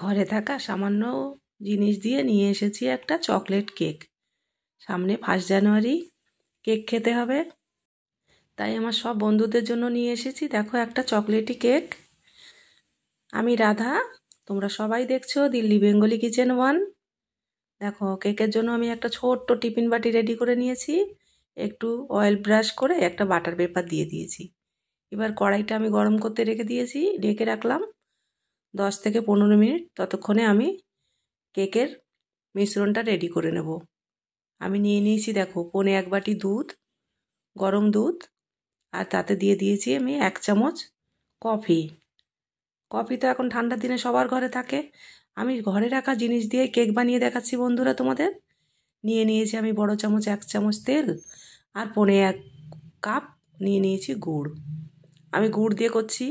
ঘরে থাকা সামান্য জিনিস দিয়ে নিয়ে এসেছি একটা চকলেট কেক সামনে ফার্স্ট জানুয়ারি কেক খেতে হবে তাই আমার সব বন্ধুদের জন্য নিয়ে এসেছি দেখো একটা চকলেটি কেক আমি রাধা তোমরা সবাই দেখছো দিল্লি বেঙ্গলি কিচেন ওয়ান দেখো কেকের জন্য আমি একটা ছোট্ট টিফিন বাটি রেডি করে নিয়েছি একটু অয়েল ব্রাশ করে একটা বাটার পেপার দিয়ে দিয়েছি এবার কড়াইটা আমি গরম করতে রেখে দিয়েছি ঢেকে রাখলাম দশ থেকে পনেরো মিনিট ততক্ষণে আমি কেকের মিশ্রণটা রেডি করে নেব আমি নিয়ে নিয়েছি দেখো পনে এক বাটি দুধ গরম দুধ আর তাতে দিয়ে দিয়েছি আমি এক চামচ কফি কফি তো এখন ঠান্ডার দিনে সবার ঘরে থাকে আমি ঘরে রাখা জিনিস দিয়ে কেক বানিয়ে দেখাচ্ছি বন্ধুরা তোমাদের নিয়ে নিয়েছি আমি বড় চামচ এক চামচ তেল আর পনে এক কাপ নিয়ে নিয়েছি গুড় আমি গুড় দিয়ে করছি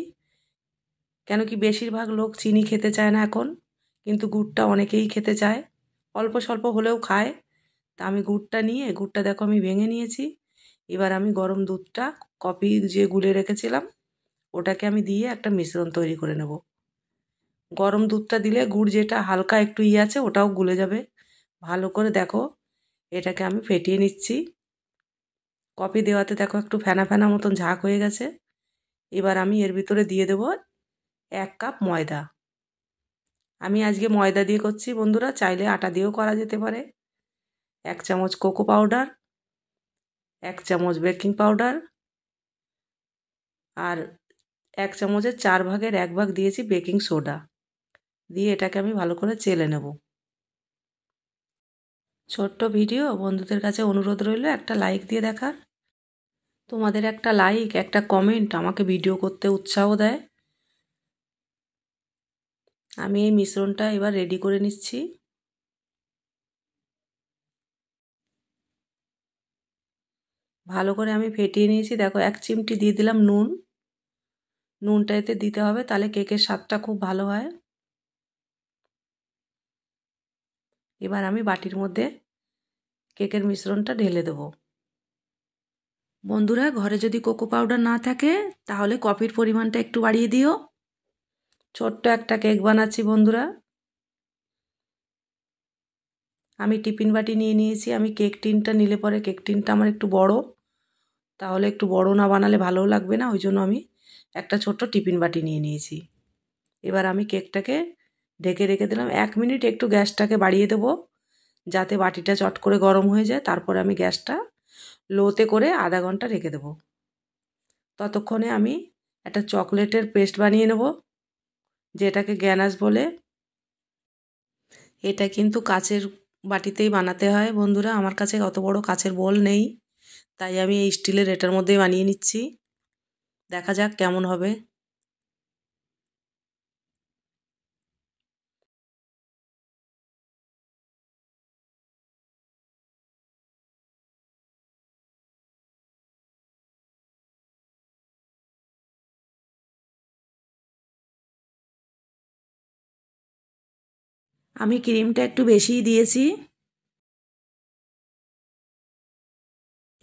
কেন কি বেশিরভাগ লোক চিনি খেতে চায় না এখন কিন্তু গুড়টা অনেকেই খেতে চায় অল্প স্বল্প হলেও খায় তা আমি গুড়টা নিয়ে গুড়টা দেখো আমি ভেঙে নিয়েছি এবার আমি গরম দুধটা কপি যে গুলে রেখেছিলাম ওটাকে আমি দিয়ে একটা মিশ্রণ তৈরি করে নেব গরম দুধটা দিলে গুড় যেটা হালকা একটু ই আছে ওটাও গুলে যাবে ভালো করে দেখো এটাকে আমি ফেটিয়ে নিচ্ছি কপি দেওয়াতে দেখো একটু ফেনা ফেনা মতন ঝাঁক হয়ে গেছে এবার আমি এর ভিতরে দিয়ে দেবো এক কাপ ময়দা আমি আজকে ময়দা দিয়ে করছি বন্ধুরা চাইলে আটা দিয়েও করা যেতে পারে এক চামচ কোকো পাউডার এক চামচ বেকিং পাউডার আর এক চামচের চার ভাগের এক ভাগ দিয়েছি বেকিং সোডা দিয়ে এটাকে আমি ভালো করে চেলে নেব ছোট্ট ভিডিও বন্ধুদের কাছে অনুরোধ রইল একটা লাইক দিয়ে দেখার তোমাদের একটা লাইক একটা কমেন্ট আমাকে ভিডিও করতে উৎসাহ দেয় আমি এই মিশ্রণটা এবার রেডি করে নিচ্ছি ভালো করে আমি ফেটিয়ে নিয়েছি দেখো এক চিমটি দিয়ে দিলাম নুন নুনটা এতে দিতে হবে তাহলে কেকের স্বাদটা খুব ভালো হয় এবার আমি বাটির মধ্যে কেকের মিশ্রণটা ঢেলে দেব বন্ধুরা ঘরে যদি কোকো পাউডার না থাকে তাহলে কফির পরিমাণটা একটু বাড়িয়ে দিও ছোট্ট একটা কেক বানাচ্ছি বন্ধুরা আমি টিফিন বাটি নিয়ে নিয়েছি আমি কেক টিনটা নিলে পরে কেক টিনটা আমার একটু বড় তাহলে একটু বড় না বানালে ভালোও লাগবে না ওই জন্য আমি একটা ছোট্ট টিফিন বাটি নিয়ে নিয়েছি এবার আমি কেকটাকে ঢেকে রেখে দিলাম এক মিনিট একটু গ্যাসটাকে বাড়িয়ে দেবো যাতে বাটিটা চট করে গরম হয়ে যায় তারপরে আমি গ্যাসটা লোতে করে আধা ঘন্টা রেখে দেবো ততক্ষণে আমি একটা চকলেটের পেস্ট বানিয়ে নেবো যেটাকে গ্যানাস বলে এটা কিন্তু কাচের বাটিতেই বানাতে হয় বন্ধুরা আমার কাছে অত বড় কাচের বোল নেই তাই আমি এই স্টিলের এটার মধ্যেই বানিয়ে নিচ্ছি দেখা যাক কেমন হবে আমি ক্রিমটা একটু বেশিই দিয়েছি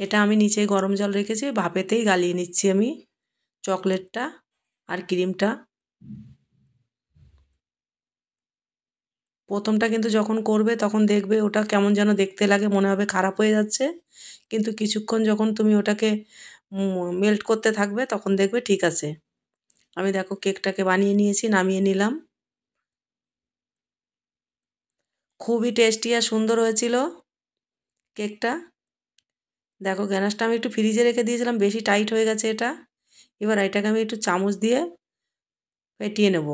এটা আমি নিচে গরম জল রেখেছি ভাপেতেই গালিয়ে নিচ্ছি আমি চকলেটটা আর ক্রিমটা প্রথমটা কিন্তু যখন করবে তখন দেখবে ওটা কেমন যেন দেখতে লাগে মনে হবে খারাপ হয়ে যাচ্ছে কিন্তু কিছুক্ষণ যখন তুমি ওটাকে মেল্ট করতে থাকবে তখন দেখবে ঠিক আছে আমি দেখো কেকটাকে বানিয়ে নিয়েছি নামিয়ে নিলাম খুবই টেস্টি আর সুন্দর হয়েছিল কেকটা দেখো গ্যানাসটা আমি একটু ফ্রিজে রেখে দিয়েছিলাম বেশি টাইট হয়ে গেছে এটা এবার এটাকে আমি একটু চামচ দিয়ে ফেটিয়ে নেব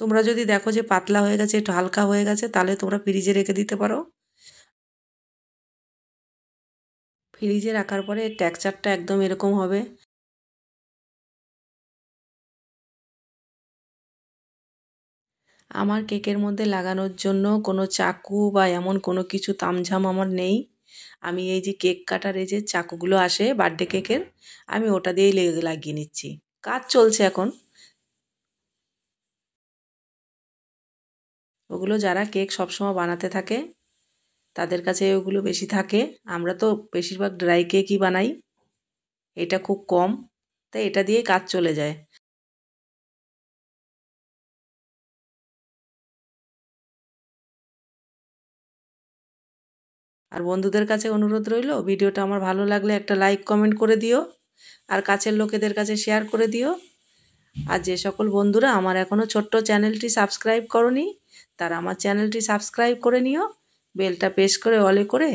তোমরা যদি দেখো যে পাতলা হয়ে গেছে একটু হালকা হয়ে গেছে তাহলে তোমরা ফ্রিজে রেখে দিতে পারো ফ্রিজে রাখার পরে টেক্সচারটা একদম এরকম হবে আমার কেকের মধ্যে লাগানোর জন্য কোনো চাকু বা এমন কোনো কিছু তামঝাম আমার নেই আমি এই যে কেক কাটার এই যে চাকুগুলো আসে বার্থডে কেকের আমি ওটা দিয়েই লাগিয়ে নিচ্ছি কাজ চলছে এখন ওগুলো যারা কেক সবসময় বানাতে থাকে তাদের কাছে ওগুলো বেশি থাকে আমরা তো বেশিরভাগ ড্রাই কেকই বানাই এটা খুব কম তাই এটা দিয়ে কাজ চলে যায় আর বন্ধুদের কাছে অনুরোধ রইল ভিডিওটা আমার ভালো লাগলে একটা লাইক কমেন্ট করে দিও আর কাছের লোকেদের কাছে শেয়ার করে দিও আর যে সকল বন্ধুরা আমার এখনও ছোট্ট চ্যানেলটি সাবস্ক্রাইব করনি তারা আমার চ্যানেলটি সাবস্ক্রাইব করে নিও বেলটা পেশ করে অলে করে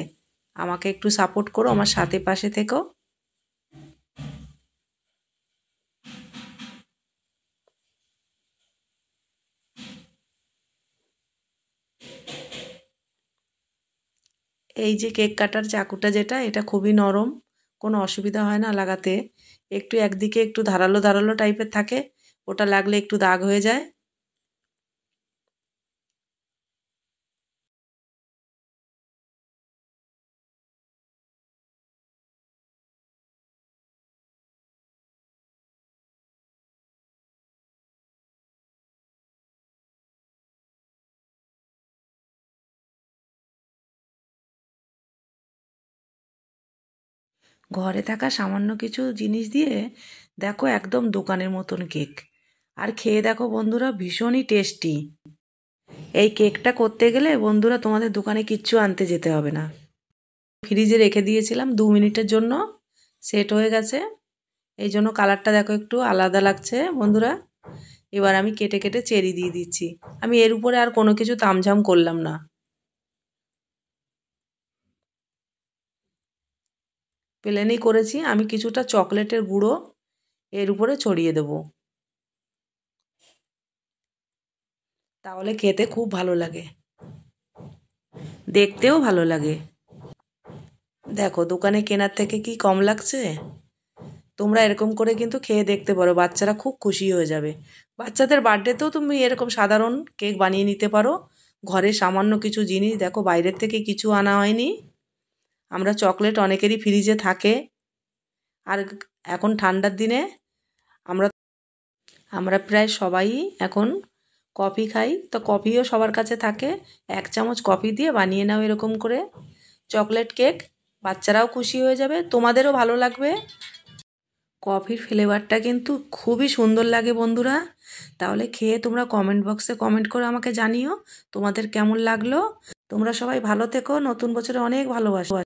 আমাকে একটু সাপোর্ট করো আমার সাথে পাশে থেকো এই যে কেক কাটার চাকুটা যেটা এটা খুবই নরম কোনো অসুবিধা হয় না লাগাতে একটু একদিকে একটু ধারালো ধারালো টাইপের থাকে ওটা লাগলে একটু দাগ হয়ে যায় ঘরে থাকা সামান্য কিছু জিনিস দিয়ে দেখো একদম দোকানের মতন কেক আর খেয়ে দেখো বন্ধুরা ভীষণই টেস্টি এই কেকটা করতে গেলে বন্ধুরা তোমাদের দোকানে কিচ্ছু আনতে যেতে হবে না ফ্রিজে রেখে দিয়েছিলাম দু মিনিটের জন্য সেট হয়ে গেছে এই জন্য কালারটা দেখো একটু আলাদা লাগছে বন্ধুরা এবার আমি কেটে কেটে চেরি দিয়ে দিচ্ছি আমি এর উপরে আর কোনো কিছু তামঝাম করলাম না প্লেনেই করেছি আমি কিছুটা চকলেটের গুঁড়ো এর উপরে ছড়িয়ে দেব তাহলে খেতে খুব ভালো লাগে দেখতেও ভালো লাগে দেখো দোকানে কেনার থেকে কি কম লাগছে তোমরা এরকম করে কিন্তু খেয়ে দেখতে পারো বাচ্চারা খুব খুশি হয়ে যাবে বাচ্চাদের বার্থডেতেও তুমি এরকম সাধারণ কেক বানিয়ে নিতে পারো ঘরে সামান্য কিছু জিনিস দেখো বাইরের থেকে কিছু আনা হয়নি আমরা চকলেট অনেকেরই ফ্রিজে থাকে আর এখন ঠান্ডার দিনে আমরা আমরা প্রায় সবাই এখন কফি খাই তো কফিও সবার কাছে থাকে এক চামচ কফি দিয়ে বানিয়ে নাও এরকম করে চকলেট কেক বাচ্চারাও খুশি হয়ে যাবে তোমাদেরও ভালো লাগবে কফির ফ্লেভারটা কিন্তু খুবই সুন্দর লাগে বন্ধুরা তাহলে খেয়ে তোমরা কমেন্ট বক্সে কমেন্ট করে আমাকে জানিও তোমাদের কেমন লাগলো তোমরা সবাই ভালো থেকো নতুন বছরে অনেক ভালোবাসো